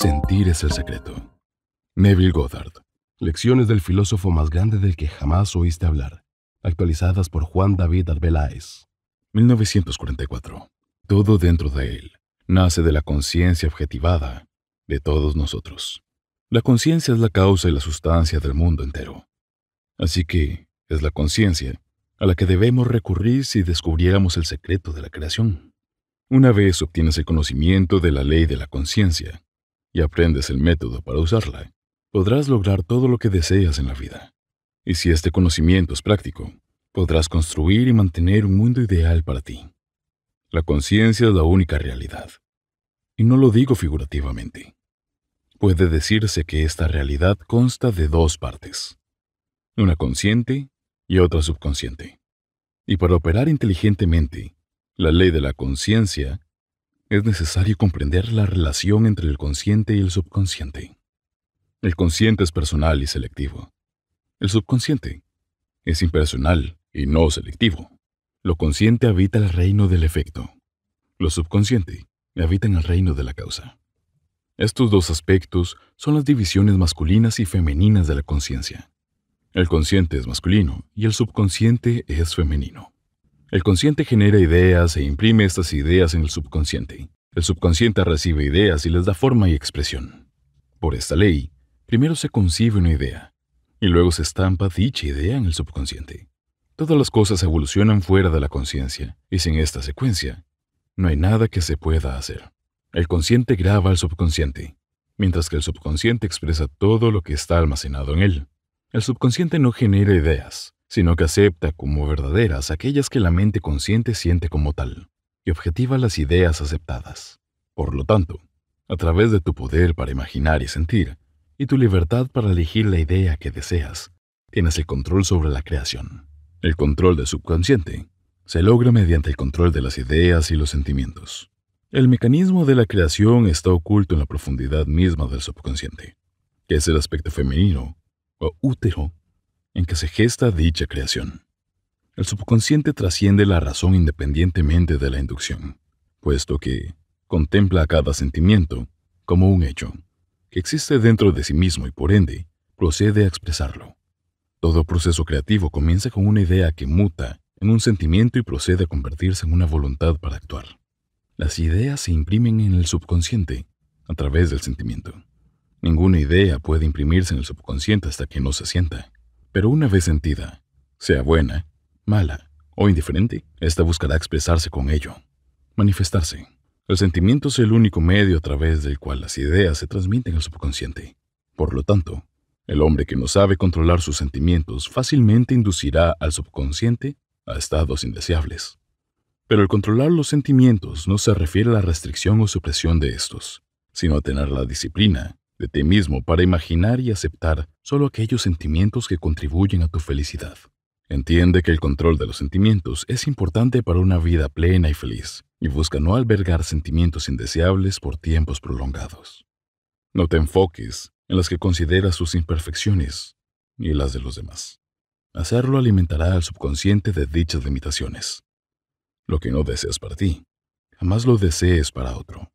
Sentir es el secreto. Neville Goddard. Lecciones del filósofo más grande del que jamás oíste hablar. Actualizadas por Juan David Arbeláez. 1944. Todo dentro de él. Nace de la conciencia objetivada de todos nosotros. La conciencia es la causa y la sustancia del mundo entero. Así que es la conciencia a la que debemos recurrir si descubriéramos el secreto de la creación. Una vez obtienes el conocimiento de la ley de la conciencia, y aprendes el método para usarla, podrás lograr todo lo que deseas en la vida. Y si este conocimiento es práctico, podrás construir y mantener un mundo ideal para ti. La conciencia es la única realidad. Y no lo digo figurativamente. Puede decirse que esta realidad consta de dos partes, una consciente y otra subconsciente. Y para operar inteligentemente, la ley de la conciencia es necesario comprender la relación entre el consciente y el subconsciente. El consciente es personal y selectivo. El subconsciente es impersonal y no selectivo. Lo consciente habita el reino del efecto. Lo subconsciente habita en el reino de la causa. Estos dos aspectos son las divisiones masculinas y femeninas de la conciencia. El consciente es masculino y el subconsciente es femenino. El consciente genera ideas e imprime estas ideas en el subconsciente. El subconsciente recibe ideas y les da forma y expresión. Por esta ley, primero se concibe una idea, y luego se estampa dicha idea en el subconsciente. Todas las cosas evolucionan fuera de la conciencia, y sin esta secuencia, no hay nada que se pueda hacer. El consciente graba al subconsciente, mientras que el subconsciente expresa todo lo que está almacenado en él. El subconsciente no genera ideas, sino que acepta como verdaderas aquellas que la mente consciente siente como tal, y objetiva las ideas aceptadas. Por lo tanto, a través de tu poder para imaginar y sentir, y tu libertad para elegir la idea que deseas, tienes el control sobre la creación. El control del subconsciente se logra mediante el control de las ideas y los sentimientos. El mecanismo de la creación está oculto en la profundidad misma del subconsciente, que es el aspecto femenino o útero en que se gesta dicha creación. El subconsciente trasciende la razón independientemente de la inducción, puesto que contempla a cada sentimiento como un hecho, que existe dentro de sí mismo y por ende procede a expresarlo. Todo proceso creativo comienza con una idea que muta en un sentimiento y procede a convertirse en una voluntad para actuar. Las ideas se imprimen en el subconsciente a través del sentimiento. Ninguna idea puede imprimirse en el subconsciente hasta que no se sienta pero una vez sentida, sea buena, mala o indiferente, ésta buscará expresarse con ello, manifestarse. El sentimiento es el único medio a través del cual las ideas se transmiten al subconsciente. Por lo tanto, el hombre que no sabe controlar sus sentimientos fácilmente inducirá al subconsciente a estados indeseables. Pero el controlar los sentimientos no se refiere a la restricción o supresión de estos, sino a tener la disciplina de ti mismo para imaginar y aceptar solo aquellos sentimientos que contribuyen a tu felicidad. Entiende que el control de los sentimientos es importante para una vida plena y feliz, y busca no albergar sentimientos indeseables por tiempos prolongados. No te enfoques en las que consideras sus imperfecciones y las de los demás. Hacerlo alimentará al subconsciente de dichas limitaciones. Lo que no deseas para ti, jamás lo desees para otro.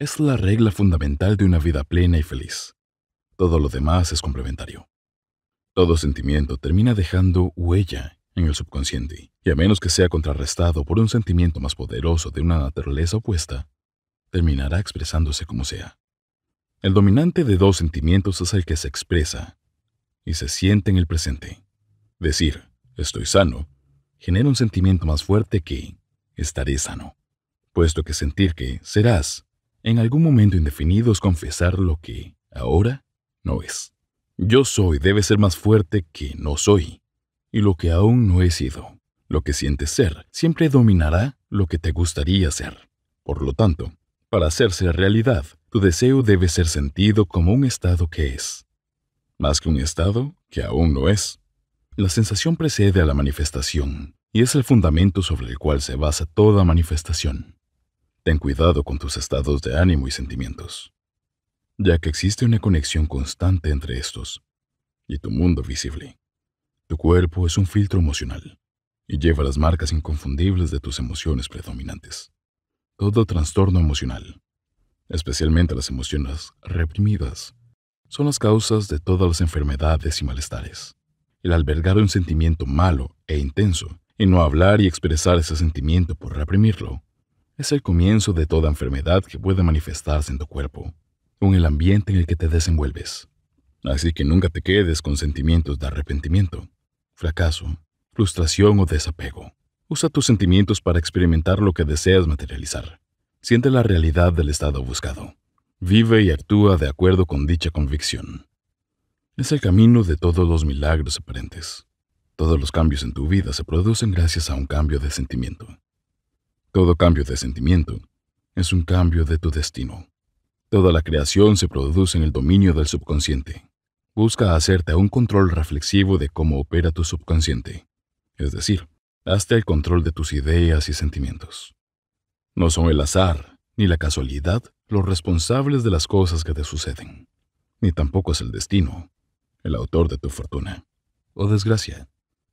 Es la regla fundamental de una vida plena y feliz. Todo lo demás es complementario. Todo sentimiento termina dejando huella en el subconsciente, y a menos que sea contrarrestado por un sentimiento más poderoso de una naturaleza opuesta, terminará expresándose como sea. El dominante de dos sentimientos es el que se expresa y se siente en el presente. Decir, estoy sano, genera un sentimiento más fuerte que estaré sano, puesto que sentir que serás en algún momento indefinido es confesar lo que ahora no es. Yo soy debe ser más fuerte que no soy, y lo que aún no he sido. Lo que sientes ser siempre dominará lo que te gustaría ser. Por lo tanto, para hacerse realidad, tu deseo debe ser sentido como un estado que es, más que un estado que aún no es. La sensación precede a la manifestación y es el fundamento sobre el cual se basa toda manifestación. Ten cuidado con tus estados de ánimo y sentimientos, ya que existe una conexión constante entre estos y tu mundo visible. Tu cuerpo es un filtro emocional y lleva las marcas inconfundibles de tus emociones predominantes. Todo trastorno emocional, especialmente las emociones reprimidas, son las causas de todas las enfermedades y malestares. El albergar un sentimiento malo e intenso y no hablar y expresar ese sentimiento por reprimirlo es el comienzo de toda enfermedad que puede manifestarse en tu cuerpo o en el ambiente en el que te desenvuelves. Así que nunca te quedes con sentimientos de arrepentimiento, fracaso, frustración o desapego. Usa tus sentimientos para experimentar lo que deseas materializar. Siente la realidad del estado buscado. Vive y actúa de acuerdo con dicha convicción. Es el camino de todos los milagros aparentes. Todos los cambios en tu vida se producen gracias a un cambio de sentimiento. Todo cambio de sentimiento es un cambio de tu destino. Toda la creación se produce en el dominio del subconsciente. Busca hacerte un control reflexivo de cómo opera tu subconsciente. Es decir, hazte el control de tus ideas y sentimientos. No son el azar ni la casualidad los responsables de las cosas que te suceden, ni tampoco es el destino, el autor de tu fortuna o oh, desgracia.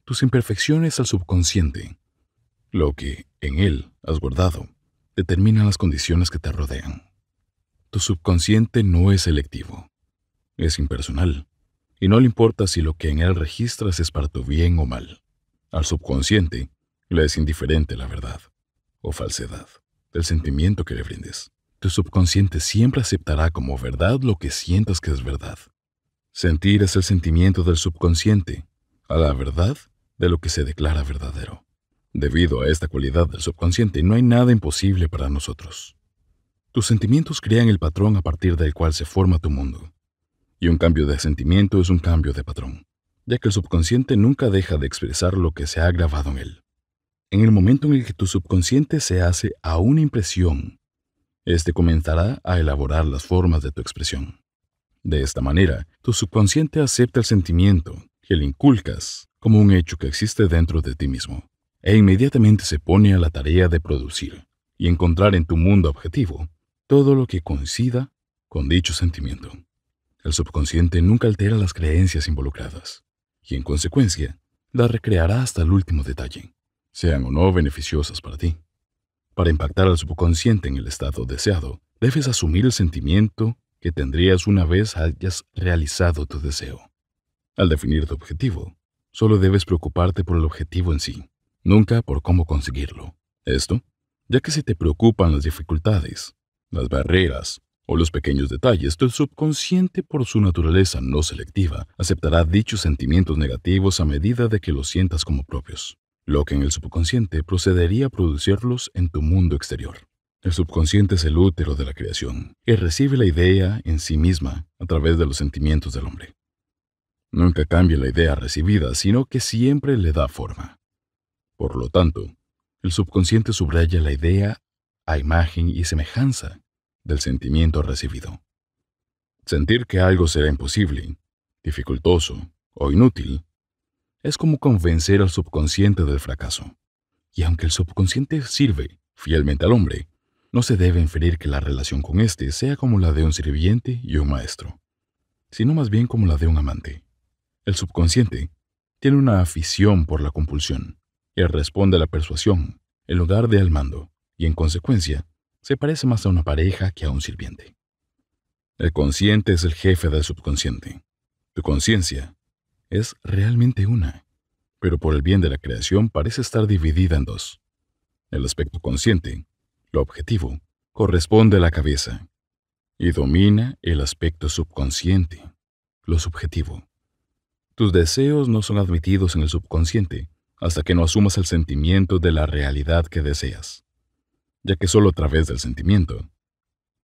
Tus imperfecciones al subconsciente lo que en él has guardado determina las condiciones que te rodean. Tu subconsciente no es selectivo, es impersonal, y no le importa si lo que en él registras es para tu bien o mal. Al subconsciente le es indiferente la verdad o falsedad del sentimiento que le brindes. Tu subconsciente siempre aceptará como verdad lo que sientas que es verdad. Sentir es el sentimiento del subconsciente a la verdad de lo que se declara verdadero. Debido a esta cualidad del subconsciente, no hay nada imposible para nosotros. Tus sentimientos crean el patrón a partir del cual se forma tu mundo. Y un cambio de sentimiento es un cambio de patrón, ya que el subconsciente nunca deja de expresar lo que se ha grabado en él. En el momento en el que tu subconsciente se hace a una impresión, este comenzará a elaborar las formas de tu expresión. De esta manera, tu subconsciente acepta el sentimiento que le inculcas como un hecho que existe dentro de ti mismo e inmediatamente se pone a la tarea de producir y encontrar en tu mundo objetivo todo lo que coincida con dicho sentimiento. El subconsciente nunca altera las creencias involucradas y en consecuencia las recreará hasta el último detalle, sean o no beneficiosas para ti. Para impactar al subconsciente en el estado deseado, debes asumir el sentimiento que tendrías una vez hayas realizado tu deseo. Al definir tu objetivo, solo debes preocuparte por el objetivo en sí nunca por cómo conseguirlo. Esto, ya que si te preocupan las dificultades, las barreras o los pequeños detalles, tu subconsciente por su naturaleza no selectiva aceptará dichos sentimientos negativos a medida de que los sientas como propios, lo que en el subconsciente procedería a producirlos en tu mundo exterior. El subconsciente es el útero de la creación que recibe la idea en sí misma a través de los sentimientos del hombre. Nunca cambia la idea recibida, sino que siempre le da forma. Por lo tanto, el subconsciente subraya la idea a imagen y semejanza del sentimiento recibido. Sentir que algo será imposible, dificultoso o inútil es como convencer al subconsciente del fracaso. Y aunque el subconsciente sirve fielmente al hombre, no se debe inferir que la relación con éste sea como la de un sirviente y un maestro, sino más bien como la de un amante. El subconsciente tiene una afición por la compulsión, él responde a la persuasión en lugar de al mando, y en consecuencia, se parece más a una pareja que a un sirviente. El consciente es el jefe del subconsciente. Tu conciencia es realmente una, pero por el bien de la creación parece estar dividida en dos. El aspecto consciente, lo objetivo, corresponde a la cabeza y domina el aspecto subconsciente, lo subjetivo. Tus deseos no son admitidos en el subconsciente, hasta que no asumas el sentimiento de la realidad que deseas, ya que solo a través del sentimiento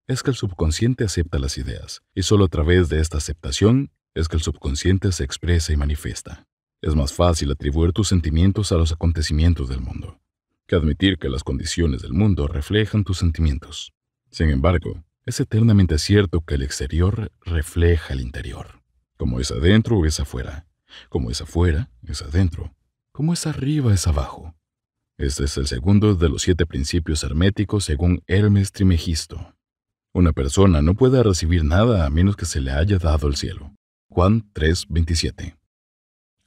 es que el subconsciente acepta las ideas, y solo a través de esta aceptación es que el subconsciente se expresa y manifiesta. Es más fácil atribuir tus sentimientos a los acontecimientos del mundo, que admitir que las condiciones del mundo reflejan tus sentimientos. Sin embargo, es eternamente cierto que el exterior refleja el interior. Como es adentro, es afuera. Como es afuera, es adentro. Cómo es arriba es abajo. Este es el segundo de los siete principios herméticos según Hermes Trimegisto. Una persona no puede recibir nada a menos que se le haya dado el cielo. Juan 3:27.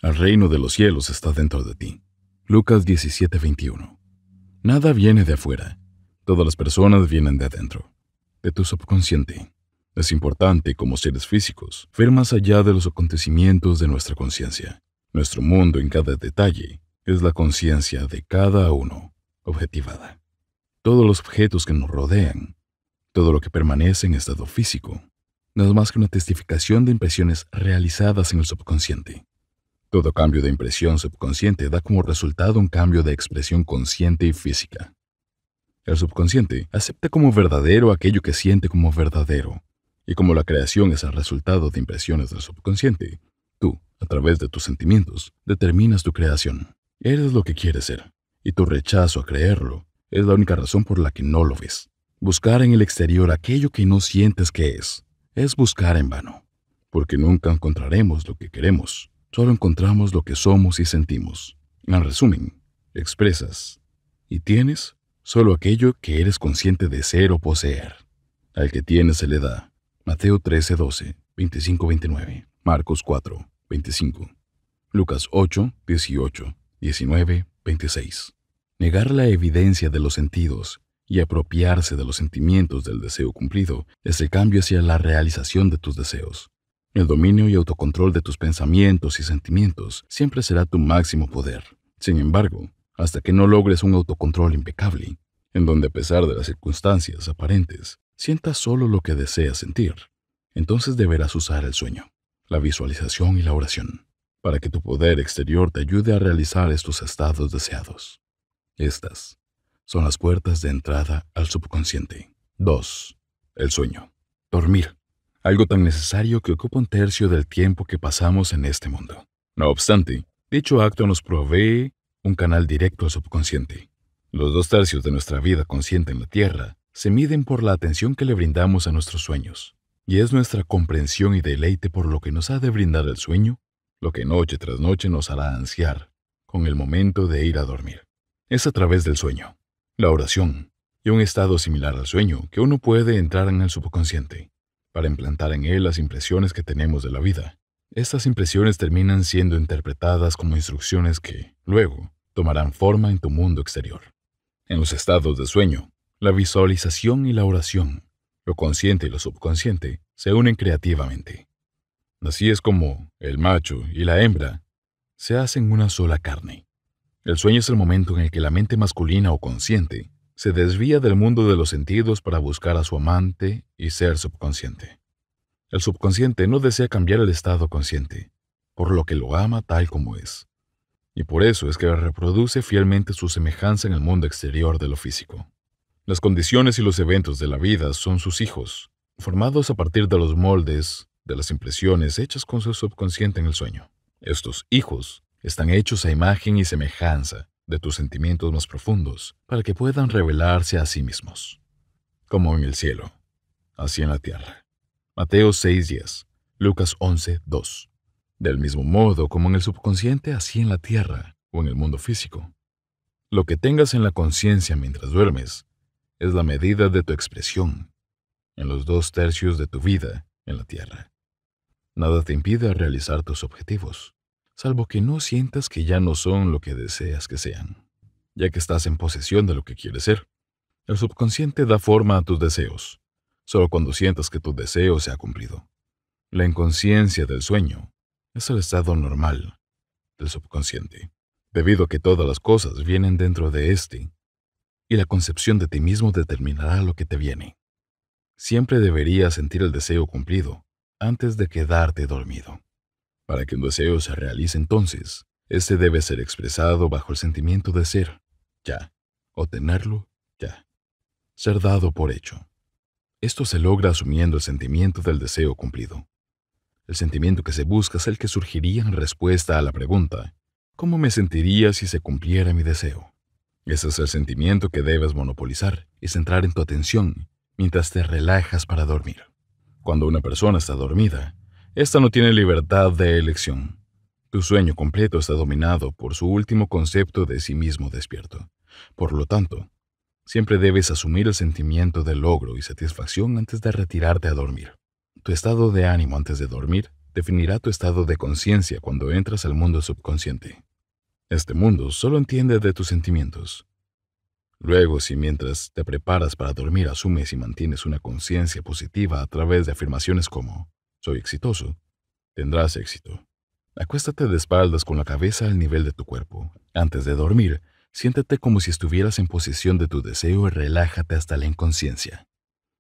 El reino de los cielos está dentro de ti. Lucas 17:21. Nada viene de afuera. Todas las personas vienen de adentro, de tu subconsciente. Es importante, como seres físicos, ver más allá de los acontecimientos de nuestra conciencia. Nuestro mundo en cada detalle es la conciencia de cada uno, objetivada. Todos los objetos que nos rodean, todo lo que permanece en estado físico, no es más que una testificación de impresiones realizadas en el subconsciente. Todo cambio de impresión subconsciente da como resultado un cambio de expresión consciente y física. El subconsciente acepta como verdadero aquello que siente como verdadero, y como la creación es el resultado de impresiones del subconsciente, a través de tus sentimientos, determinas tu creación. Eres lo que quieres ser, y tu rechazo a creerlo es la única razón por la que no lo ves. Buscar en el exterior aquello que no sientes que es, es buscar en vano, porque nunca encontraremos lo que queremos, solo encontramos lo que somos y sentimos. En resumen, expresas y tienes solo aquello que eres consciente de ser o poseer. Al que tiene se le da. Mateo 13, 12, 25, 29, Marcos 4, 25. Lucas 8, 18, 19, 26. Negar la evidencia de los sentidos y apropiarse de los sentimientos del deseo cumplido es el cambio hacia la realización de tus deseos. El dominio y autocontrol de tus pensamientos y sentimientos siempre será tu máximo poder. Sin embargo, hasta que no logres un autocontrol impecable, en donde a pesar de las circunstancias aparentes, sientas solo lo que deseas sentir, entonces deberás usar el sueño la visualización y la oración, para que tu poder exterior te ayude a realizar estos estados deseados. Estas son las puertas de entrada al subconsciente. 2. El sueño. Dormir. Algo tan necesario que ocupa un tercio del tiempo que pasamos en este mundo. No obstante, dicho acto nos provee un canal directo al subconsciente. Los dos tercios de nuestra vida consciente en la Tierra se miden por la atención que le brindamos a nuestros sueños y es nuestra comprensión y deleite por lo que nos ha de brindar el sueño, lo que noche tras noche nos hará ansiar con el momento de ir a dormir. Es a través del sueño, la oración y un estado similar al sueño que uno puede entrar en el subconsciente para implantar en él las impresiones que tenemos de la vida. Estas impresiones terminan siendo interpretadas como instrucciones que, luego, tomarán forma en tu mundo exterior. En los estados de sueño, la visualización y la oración lo consciente y lo subconsciente se unen creativamente. Así es como el macho y la hembra se hacen una sola carne. El sueño es el momento en el que la mente masculina o consciente se desvía del mundo de los sentidos para buscar a su amante y ser subconsciente. El subconsciente no desea cambiar el estado consciente, por lo que lo ama tal como es. Y por eso es que reproduce fielmente su semejanza en el mundo exterior de lo físico. Las condiciones y los eventos de la vida son sus hijos, formados a partir de los moldes, de las impresiones hechas con su subconsciente en el sueño. Estos hijos están hechos a imagen y semejanza de tus sentimientos más profundos para que puedan revelarse a sí mismos, como en el cielo, así en la tierra. Mateo 6:10, Lucas 11:2. Del mismo modo como en el subconsciente, así en la tierra o en el mundo físico. Lo que tengas en la conciencia mientras duermes es la medida de tu expresión en los dos tercios de tu vida en la Tierra. Nada te impide realizar tus objetivos, salvo que no sientas que ya no son lo que deseas que sean, ya que estás en posesión de lo que quieres ser. El subconsciente da forma a tus deseos, solo cuando sientas que tu deseo se ha cumplido. La inconsciencia del sueño es el estado normal del subconsciente, debido a que todas las cosas vienen dentro de éste y la concepción de ti mismo determinará lo que te viene. Siempre deberías sentir el deseo cumplido antes de quedarte dormido. Para que un deseo se realice entonces, este debe ser expresado bajo el sentimiento de ser, ya, o tenerlo, ya. Ser dado por hecho. Esto se logra asumiendo el sentimiento del deseo cumplido. El sentimiento que se busca es el que surgiría en respuesta a la pregunta, ¿cómo me sentiría si se cumpliera mi deseo? Ese es el sentimiento que debes monopolizar y centrar en tu atención mientras te relajas para dormir. Cuando una persona está dormida, ésta no tiene libertad de elección. Tu sueño completo está dominado por su último concepto de sí mismo despierto. Por lo tanto, siempre debes asumir el sentimiento de logro y satisfacción antes de retirarte a dormir. Tu estado de ánimo antes de dormir definirá tu estado de conciencia cuando entras al mundo subconsciente. Este mundo solo entiende de tus sentimientos. Luego, si mientras te preparas para dormir asumes y mantienes una conciencia positiva a través de afirmaciones como soy exitoso, tendrás éxito. Acuéstate de espaldas con la cabeza al nivel de tu cuerpo. Antes de dormir, siéntate como si estuvieras en posesión de tu deseo y relájate hasta la inconsciencia.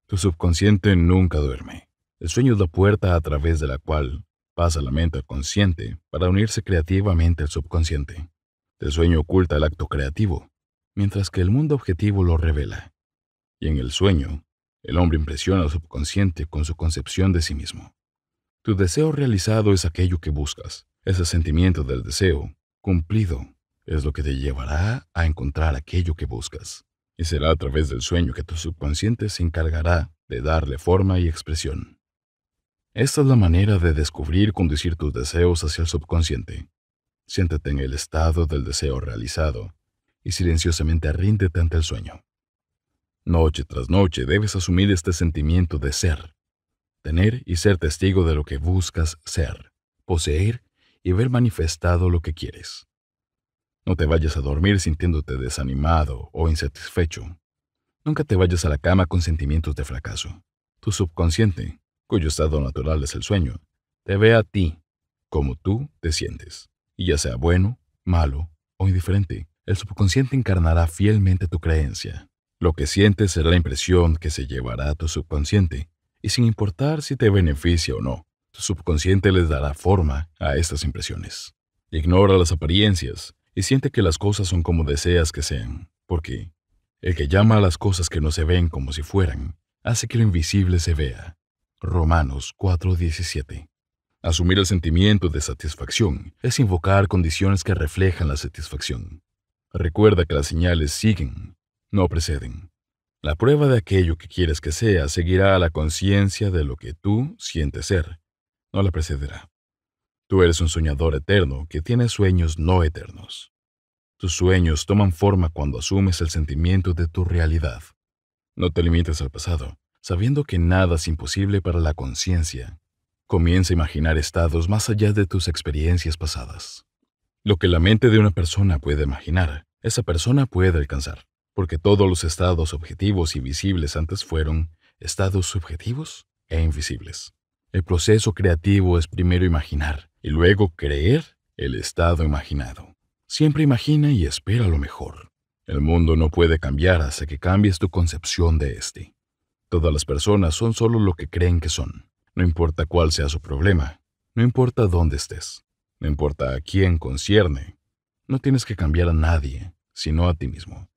Tu subconsciente nunca duerme. El sueño es la puerta a través de la cual pasa la mente al consciente para unirse creativamente al subconsciente. El sueño oculta el acto creativo, mientras que el mundo objetivo lo revela. Y en el sueño, el hombre impresiona al subconsciente con su concepción de sí mismo. Tu deseo realizado es aquello que buscas. Ese sentimiento del deseo, cumplido, es lo que te llevará a encontrar aquello que buscas. Y será a través del sueño que tu subconsciente se encargará de darle forma y expresión. Esta es la manera de descubrir y conducir tus deseos hacia el subconsciente. Siéntate en el estado del deseo realizado y silenciosamente ríndete ante el sueño. Noche tras noche debes asumir este sentimiento de ser, tener y ser testigo de lo que buscas ser, poseer y ver manifestado lo que quieres. No te vayas a dormir sintiéndote desanimado o insatisfecho. Nunca te vayas a la cama con sentimientos de fracaso. Tu subconsciente, cuyo estado natural es el sueño, te ve a ti como tú te sientes. Y ya sea bueno, malo o indiferente, el subconsciente encarnará fielmente tu creencia. Lo que sientes será la impresión que se llevará a tu subconsciente, y sin importar si te beneficia o no, tu subconsciente les dará forma a estas impresiones. Ignora las apariencias y siente que las cosas son como deseas que sean, porque el que llama a las cosas que no se ven como si fueran, hace que lo invisible se vea. Romanos 4:17 Asumir el sentimiento de satisfacción es invocar condiciones que reflejan la satisfacción. Recuerda que las señales siguen, no preceden. La prueba de aquello que quieres que sea seguirá a la conciencia de lo que tú sientes ser, no la precederá. Tú eres un soñador eterno que tiene sueños no eternos. Tus sueños toman forma cuando asumes el sentimiento de tu realidad. No te limites al pasado, sabiendo que nada es imposible para la conciencia Comienza a imaginar estados más allá de tus experiencias pasadas. Lo que la mente de una persona puede imaginar, esa persona puede alcanzar, porque todos los estados objetivos y visibles antes fueron estados subjetivos e invisibles. El proceso creativo es primero imaginar y luego creer el estado imaginado. Siempre imagina y espera lo mejor. El mundo no puede cambiar hasta que cambies tu concepción de éste. Todas las personas son solo lo que creen que son. No importa cuál sea su problema, no importa dónde estés, no importa a quién concierne, no tienes que cambiar a nadie, sino a ti mismo.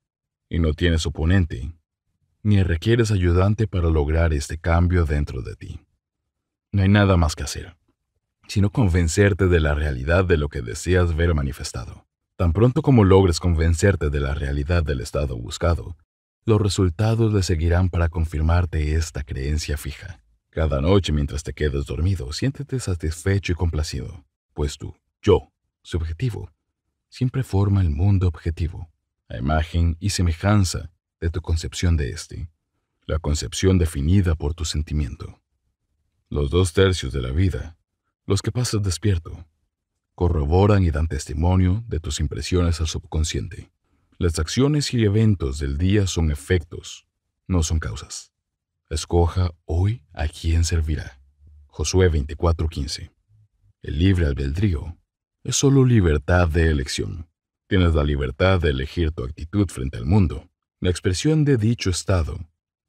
Y no tienes oponente, ni requieres ayudante para lograr este cambio dentro de ti. No hay nada más que hacer, sino convencerte de la realidad de lo que deseas ver manifestado. Tan pronto como logres convencerte de la realidad del estado buscado, los resultados le seguirán para confirmarte esta creencia fija. Cada noche mientras te quedas dormido, siéntete satisfecho y complacido, pues tú, yo, subjetivo, siempre forma el mundo objetivo, a imagen y semejanza de tu concepción de éste, la concepción definida por tu sentimiento. Los dos tercios de la vida, los que pasas despierto, corroboran y dan testimonio de tus impresiones al subconsciente. Las acciones y eventos del día son efectos, no son causas. Escoja hoy a quién servirá. Josué 24:15. El libre albedrío es solo libertad de elección. Tienes la libertad de elegir tu actitud frente al mundo. La expresión de dicho estado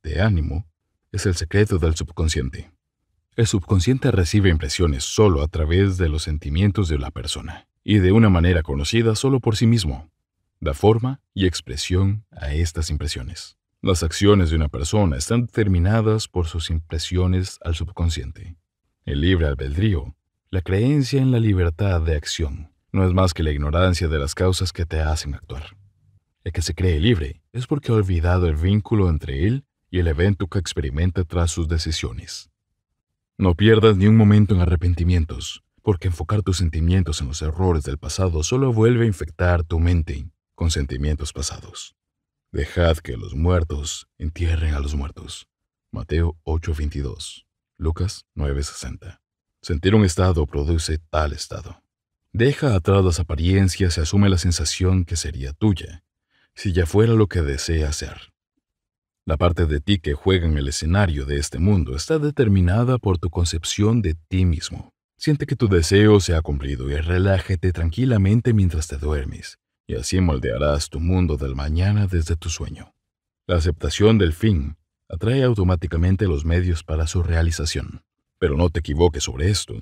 de ánimo es el secreto del subconsciente. El subconsciente recibe impresiones solo a través de los sentimientos de la persona y de una manera conocida solo por sí mismo. Da forma y expresión a estas impresiones. Las acciones de una persona están determinadas por sus impresiones al subconsciente. El libre albedrío, la creencia en la libertad de acción, no es más que la ignorancia de las causas que te hacen actuar. El que se cree libre es porque ha olvidado el vínculo entre él y el evento que experimenta tras sus decisiones. No pierdas ni un momento en arrepentimientos, porque enfocar tus sentimientos en los errores del pasado solo vuelve a infectar tu mente con sentimientos pasados. Dejad que los muertos entierren a los muertos. Mateo 8:22, Lucas 9:60. Sentir un estado produce tal estado. Deja atrás las apariencias y asume la sensación que sería tuya, si ya fuera lo que desea ser. La parte de ti que juega en el escenario de este mundo está determinada por tu concepción de ti mismo. Siente que tu deseo se ha cumplido y relájate tranquilamente mientras te duermes y así moldearás tu mundo del mañana desde tu sueño. La aceptación del fin atrae automáticamente los medios para su realización. Pero no te equivoques sobre esto.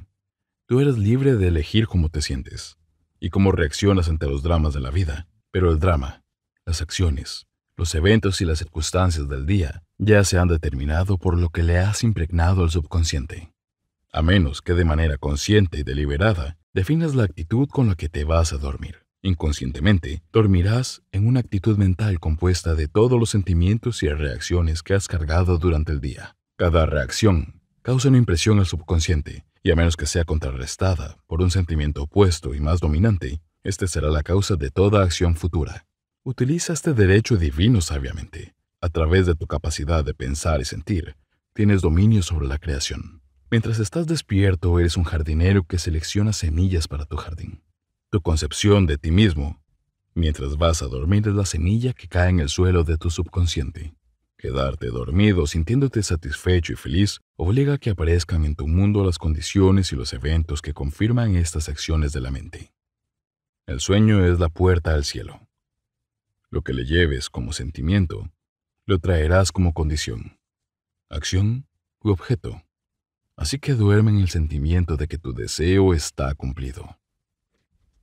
Tú eres libre de elegir cómo te sientes y cómo reaccionas ante los dramas de la vida, pero el drama, las acciones, los eventos y las circunstancias del día ya se han determinado por lo que le has impregnado al subconsciente. A menos que de manera consciente y deliberada definas la actitud con la que te vas a dormir. Inconscientemente, dormirás en una actitud mental compuesta de todos los sentimientos y reacciones que has cargado durante el día. Cada reacción causa una impresión al subconsciente, y a menos que sea contrarrestada por un sentimiento opuesto y más dominante, este será la causa de toda acción futura. Utiliza este derecho divino sabiamente. A través de tu capacidad de pensar y sentir, tienes dominio sobre la creación. Mientras estás despierto, eres un jardinero que selecciona semillas para tu jardín tu concepción de ti mismo, mientras vas a dormir es la semilla que cae en el suelo de tu subconsciente. Quedarte dormido sintiéndote satisfecho y feliz obliga a que aparezcan en tu mundo las condiciones y los eventos que confirman estas acciones de la mente. El sueño es la puerta al cielo. Lo que le lleves como sentimiento, lo traerás como condición, acción u objeto. Así que duerme en el sentimiento de que tu deseo está cumplido.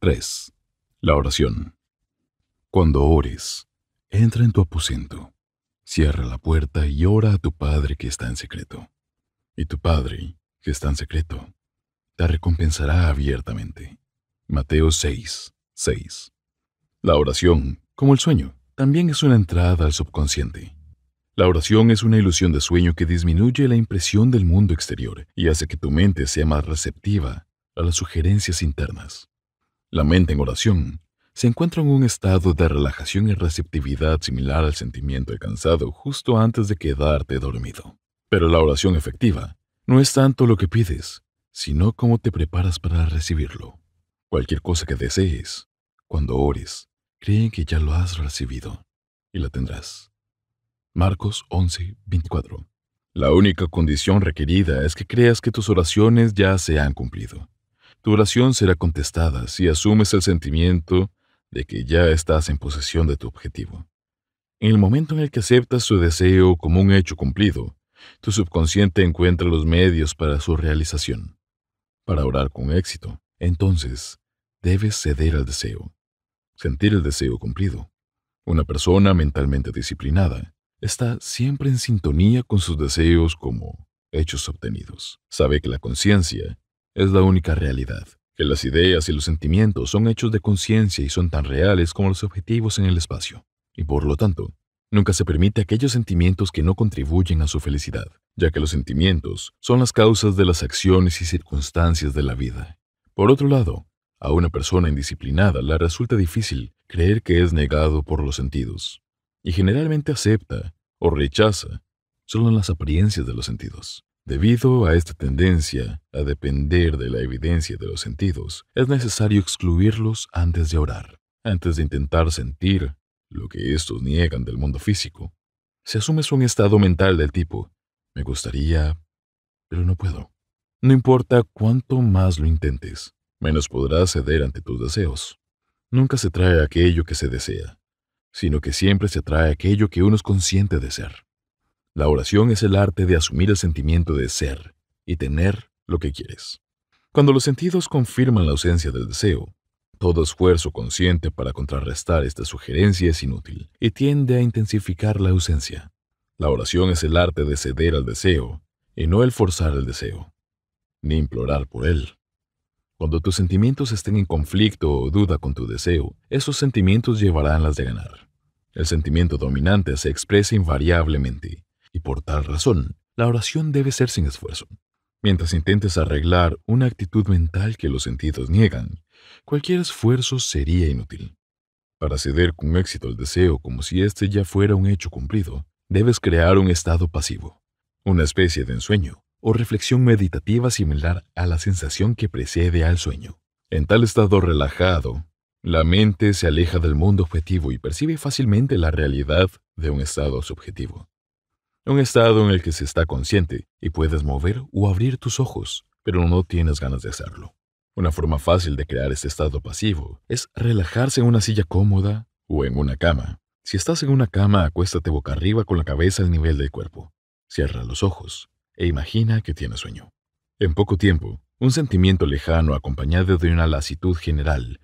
3. La oración. Cuando ores, entra en tu aposento, cierra la puerta y ora a tu Padre que está en secreto. Y tu Padre, que está en secreto, te recompensará abiertamente. Mateo 6, 6. La oración, como el sueño, también es una entrada al subconsciente. La oración es una ilusión de sueño que disminuye la impresión del mundo exterior y hace que tu mente sea más receptiva a las sugerencias internas. La mente en oración se encuentra en un estado de relajación y receptividad similar al sentimiento de cansado justo antes de quedarte dormido. Pero la oración efectiva no es tanto lo que pides, sino cómo te preparas para recibirlo. Cualquier cosa que desees, cuando ores, cree que ya lo has recibido y la tendrás. Marcos 11, La única condición requerida es que creas que tus oraciones ya se han cumplido. Tu oración será contestada si asumes el sentimiento de que ya estás en posesión de tu objetivo. En el momento en el que aceptas su deseo como un hecho cumplido, tu subconsciente encuentra los medios para su realización. Para orar con éxito, entonces, debes ceder al deseo, sentir el deseo cumplido. Una persona mentalmente disciplinada está siempre en sintonía con sus deseos como hechos obtenidos. Sabe que la conciencia es la única realidad, que las ideas y los sentimientos son hechos de conciencia y son tan reales como los objetivos en el espacio, y por lo tanto, nunca se permite aquellos sentimientos que no contribuyen a su felicidad, ya que los sentimientos son las causas de las acciones y circunstancias de la vida. Por otro lado, a una persona indisciplinada le resulta difícil creer que es negado por los sentidos, y generalmente acepta o rechaza solo las apariencias de los sentidos. Debido a esta tendencia a depender de la evidencia de los sentidos, es necesario excluirlos antes de orar, antes de intentar sentir lo que estos niegan del mundo físico. Si asumes un estado mental del tipo, me gustaría, pero no puedo. No importa cuánto más lo intentes, menos podrás ceder ante tus deseos. Nunca se trae aquello que se desea, sino que siempre se trae aquello que uno es consciente de ser. La oración es el arte de asumir el sentimiento de ser y tener lo que quieres. Cuando los sentidos confirman la ausencia del deseo, todo esfuerzo consciente para contrarrestar esta sugerencia es inútil y tiende a intensificar la ausencia. La oración es el arte de ceder al deseo y no el forzar el deseo, ni implorar por él. Cuando tus sentimientos estén en conflicto o duda con tu deseo, esos sentimientos llevarán las de ganar. El sentimiento dominante se expresa invariablemente y por tal razón, la oración debe ser sin esfuerzo. Mientras intentes arreglar una actitud mental que los sentidos niegan, cualquier esfuerzo sería inútil. Para ceder con éxito al deseo como si éste ya fuera un hecho cumplido, debes crear un estado pasivo, una especie de ensueño o reflexión meditativa similar a la sensación que precede al sueño. En tal estado relajado, la mente se aleja del mundo objetivo y percibe fácilmente la realidad de un estado subjetivo. Un estado en el que se está consciente y puedes mover o abrir tus ojos, pero no tienes ganas de hacerlo. Una forma fácil de crear este estado pasivo es relajarse en una silla cómoda o en una cama. Si estás en una cama, acuéstate boca arriba con la cabeza al nivel del cuerpo. Cierra los ojos e imagina que tienes sueño. En poco tiempo, un sentimiento lejano acompañado de una lasitud general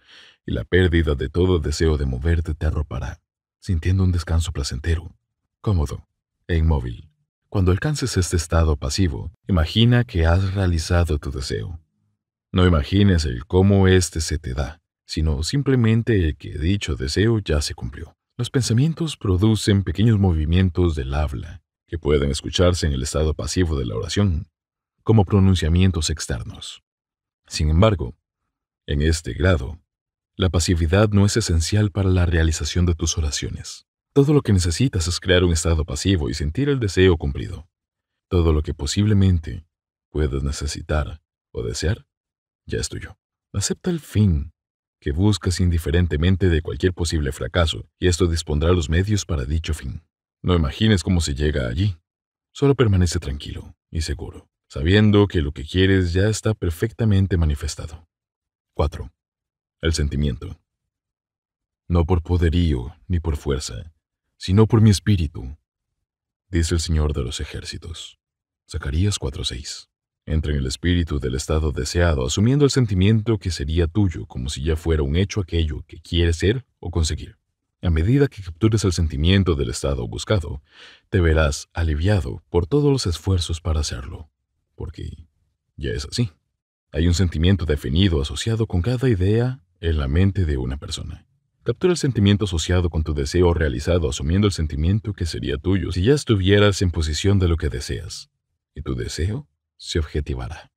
y la pérdida de todo deseo de moverte te arropará, sintiendo un descanso placentero, cómodo e inmóvil. Cuando alcances este estado pasivo, imagina que has realizado tu deseo. No imagines el cómo éste se te da, sino simplemente el que dicho deseo ya se cumplió. Los pensamientos producen pequeños movimientos del habla, que pueden escucharse en el estado pasivo de la oración, como pronunciamientos externos. Sin embargo, en este grado, la pasividad no es esencial para la realización de tus oraciones. Todo lo que necesitas es crear un estado pasivo y sentir el deseo cumplido. Todo lo que posiblemente puedas necesitar o desear ya es tuyo. Acepta el fin que buscas indiferentemente de cualquier posible fracaso y esto dispondrá los medios para dicho fin. No imagines cómo se llega allí. Solo permanece tranquilo y seguro, sabiendo que lo que quieres ya está perfectamente manifestado. 4. El sentimiento. No por poderío ni por fuerza, sino por mi espíritu, dice el Señor de los ejércitos. Zacarías 4:6. Entra en el espíritu del estado deseado, asumiendo el sentimiento que sería tuyo, como si ya fuera un hecho aquello que quieres ser o conseguir. A medida que captures el sentimiento del estado buscado, te verás aliviado por todos los esfuerzos para hacerlo, porque ya es así. Hay un sentimiento definido asociado con cada idea en la mente de una persona. Captura el sentimiento asociado con tu deseo realizado asumiendo el sentimiento que sería tuyo si ya estuvieras en posición de lo que deseas. Y tu deseo se objetivará.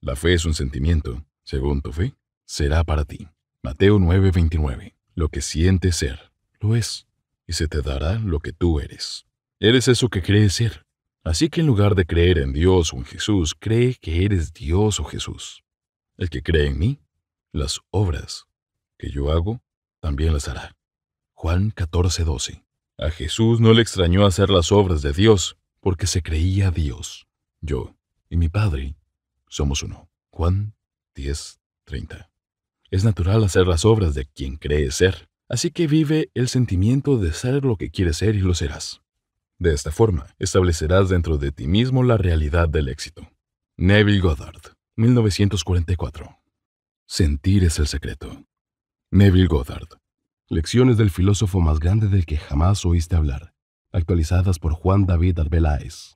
La fe es un sentimiento. Según tu fe, será para ti. Mateo 9:29. Lo que sientes ser, lo es. Y se te dará lo que tú eres. Eres eso que crees ser. Así que en lugar de creer en Dios o en Jesús, cree que eres Dios o Jesús. El que cree en mí, las obras que yo hago también las hará. Juan 14:12. A Jesús no le extrañó hacer las obras de Dios, porque se creía Dios. Yo y mi Padre somos uno. Juan 10:30. Es natural hacer las obras de quien cree ser, así que vive el sentimiento de ser lo que quieres ser y lo serás. De esta forma, establecerás dentro de ti mismo la realidad del éxito. Neville Goddard, 1944. Sentir es el secreto. Neville Goddard. Lecciones del filósofo más grande del que jamás oíste hablar, actualizadas por Juan David Arbeláez.